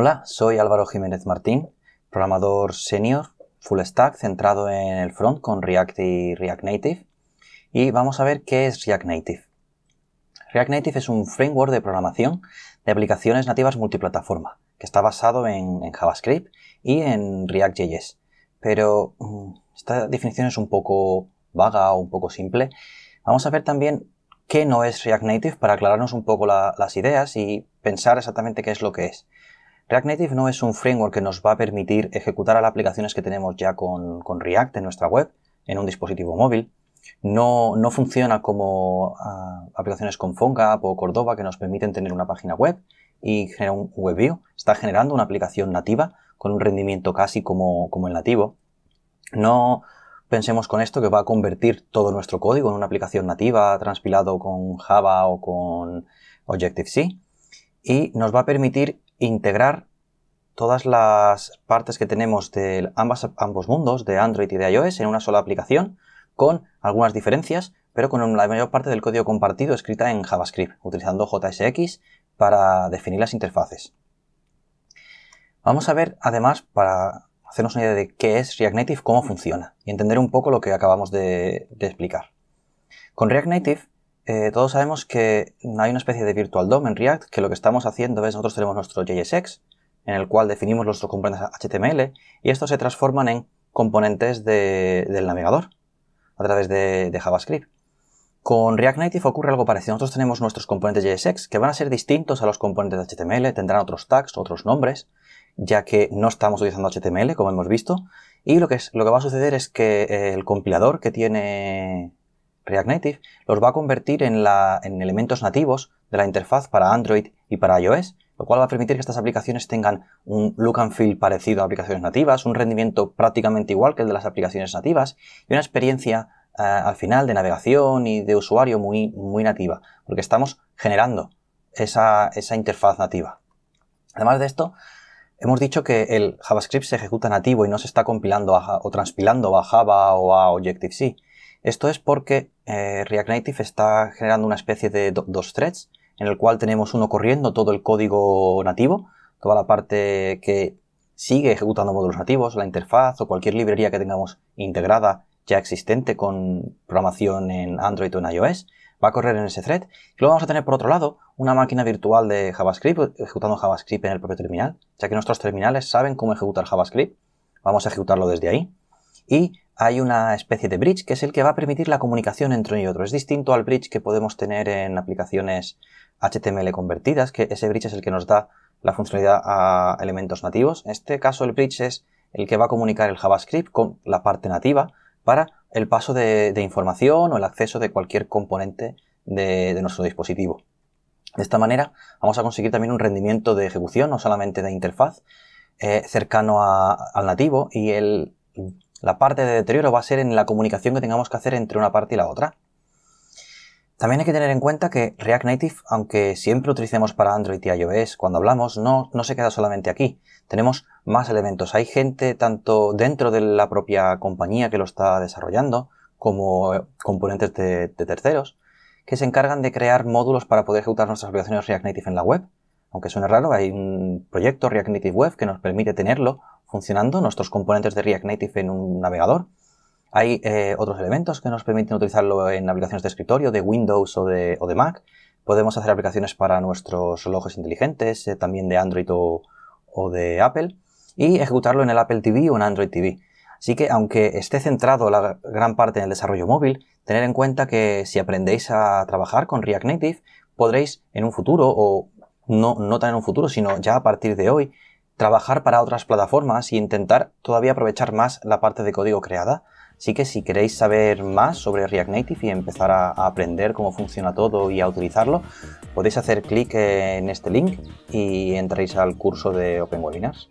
Hola, soy Álvaro Jiménez Martín, programador senior full stack centrado en el front con React y React Native. Y vamos a ver qué es React Native. React Native es un framework de programación de aplicaciones nativas multiplataforma que está basado en, JavaScript y en React.js. Pero mm, esta definición es un poco vaga o un poco simple. Vamos a ver también qué no es React Native para aclararnos un poco las ideas y pensar exactamente qué es lo que es. React Native no es un framework que nos va a permitir ejecutar a las aplicaciones que tenemos ya con, React en nuestra web, en un dispositivo móvil. No, no funciona como ah, aplicaciones con PhoneGap o Cordova que nos permiten tener una página web y generar un WebView. Está generando una aplicación nativa con un rendimiento casi como, como el nativo. No pensemos con esto que va a convertir todo nuestro código en una aplicación nativa transpilado con Java o con Objective-C y nos va a permitir integrar todas las partes que tenemos de ambos mundos, de Android y de iOS, en una sola aplicación, con algunas diferencias, pero con la mayor parte del código compartido escrita en JavaScript, utilizando JSX para definir las interfaces. Vamos a ver, además, para hacernos una idea de qué es React Native, cómo funciona y entender un poco lo que acabamos de, de explicar. Con React Native eh, todos sabemos que hay una especie de virtual DOM en React, que lo que estamos haciendo es nosotros tenemos nuestro JSX, en el cual definimos nuestros componentes HTML, y estos se transforman en componentes del navegador a través de, JavaScript. Con React Native ocurre algo parecido. Nosotros tenemos nuestros componentes JSX que van a ser distintos a los componentes de HTML, tendrán otros tags, otros nombres, ya que no estamos utilizando HTML, como hemos visto. Y lo que, es, lo que va a suceder es que eh, el compilador que tiene React Native los va a convertir en, elementos nativos de la interfaz para Android y para iOS, lo cual va a permitir que estas aplicaciones tengan un look and feel parecido a aplicaciones nativas, un rendimiento prácticamente igual que el de las aplicaciones nativas y una experiencia eh, al final de navegación y de usuario muy, muy nativa, porque estamos generando esa, interfaz nativa. Además de esto, hemos dicho que el JavaScript se ejecuta nativo y no se está compilando o transpilando a Java o a Objective-C. Esto es porque eh, React Native está generando una especie de dos threads en el cual tenemos uno corriendo todo el código nativo, toda la parte que sigue ejecutando módulos nativos, la interfaz o cualquier librería que tengamos integrada ya existente con programación en Android o en iOS, va a correr en ese thread. Y luego vamos a tener por otro lado una máquina virtual de JavaScript ejecutando JavaScript en el propio terminal, ya que nuestros terminales saben cómo ejecutar JavaScript. Vamos a ejecutarlo desde ahí. Y hay una especie de bridge que es el que va a permitir la comunicación entre uno y otro. Es distinto al bridge que podemos tener en aplicaciones HTML convertidas, que ese bridge es el que nos da la funcionalidad a elementos nativos. En este caso el bridge es el que va a comunicar el JavaScript con la parte nativa para el paso de, información o el acceso de cualquier componente de, nuestro dispositivo. De esta manera vamos a conseguir también un rendimiento de ejecución, no solamente de interfaz, eh, cercano al nativo y el la parte de deterioro va a ser en la comunicación que tengamos que hacer entre una parte y la otra. También hay que tener en cuenta que React Native, aunque siempre utilicemos para Android y iOS, cuando hablamos no, se queda solamente aquí. Tenemos más elementos. Hay gente tanto dentro de la propia compañía que lo está desarrollando, como eh, componentes de, de terceros, que se encargan de crear módulos para poder ejecutar nuestras aplicaciones React Native en la web. Aunque suene raro, hay un proyecto React Native Web que nos permite tenerlo funcionando nuestros componentes de React Native en un navegador. Hay eh, otros elementos que nos permiten utilizarlo en aplicaciones de escritorio, de Windows o de, o de Mac. Podemos hacer aplicaciones para nuestros relojes inteligentes, eh, también de Android o, o, de Apple, y ejecutarlo en el Apple TV o en Android TV. Así que aunque esté centrado la gran parte en el desarrollo móvil, tener en cuenta que si aprendéis a trabajar con React Native, podréis en un futuro, o no, no tan en un futuro, sino ya a partir de hoy, trabajar para otras plataformas e intentar todavía aprovechar más la parte de código creada. Así que si queréis saber más sobre React Native y empezar a, aprender cómo funciona todo y a utilizarlo, podéis hacer clic en este link y entréis al curso de Open Webinars.